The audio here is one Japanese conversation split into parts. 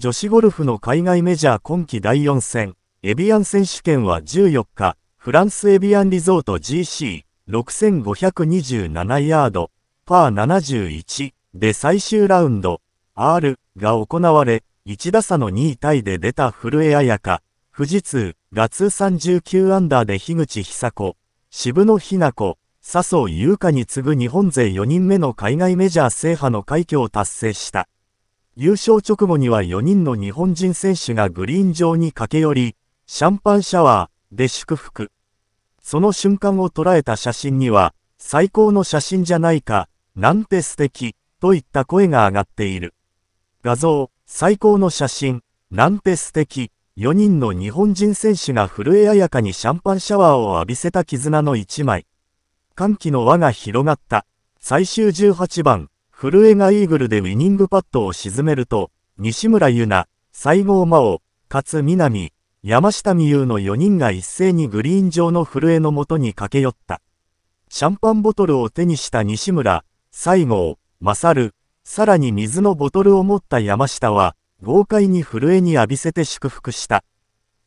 女子ゴルフの海外メジャー今季第4戦、エビアン選手権は14日、フランスエビアンリゾート GC6527 ヤード、パー71で最終ラウンド、R が行われ、1打差の2位タイで出た古江彩香、富士通が通算19アンダーで樋口久子、渋野日向子、笹生優香に次ぐ日本勢4人目の海外メジャー制覇の快挙を達成した。優勝直後には4人の日本人選手がグリーン上に駆け寄り、シャンパンシャワーで祝福。その瞬間を捉えた写真には、最高の写真じゃないか、なんて素敵、といった声が上がっている。画像、最高の写真、なんて素敵、4人の日本人選手が震えあやかにシャンパンシャワーを浴びせた絆の1枚。歓喜の輪が広がった。最終18番。古江がイーグルでウィニングパットを沈めると、西村優奈、西郷真央、勝南、山下美優の4人が一斉にグリーン上の古江のもとに駆け寄った。シャンパンボトルを手にした西村、西郷、勝、さらに水のボトルを持った山下は、豪快に震えに浴びせて祝福した。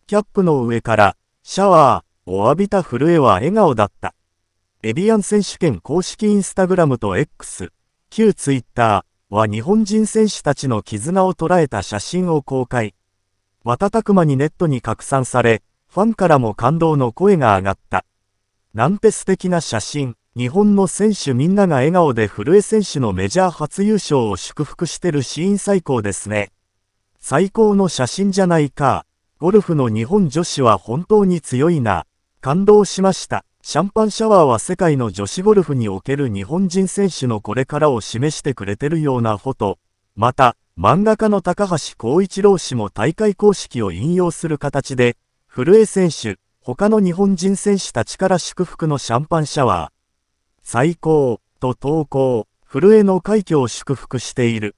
キャップの上から、シャワーを浴びた震えは笑顔だった。エビアン選手権公式インスタグラムと X、旧ツイッターは日本人選手たちの絆を捉えた写真を公開。瞬く間にネットに拡散され、ファンからも感動の声が上がった。なんて素敵な写真。日本の選手みんなが笑顔で古江選手のメジャー初優勝を祝福してるシーン最高ですね。最高の写真じゃないか。ゴルフの日本女子は本当に強いな。感動しました。シャンパンシャワーは世界の女子ゴルフにおける日本人選手のこれからを示してくれてるようなフォト。また、漫画家の高橋光一郎氏も大会公式を引用する形で、古江選手、他の日本人選手たちから祝福のシャンパンシャワー、最高、と投稿、古江の快挙を祝福している。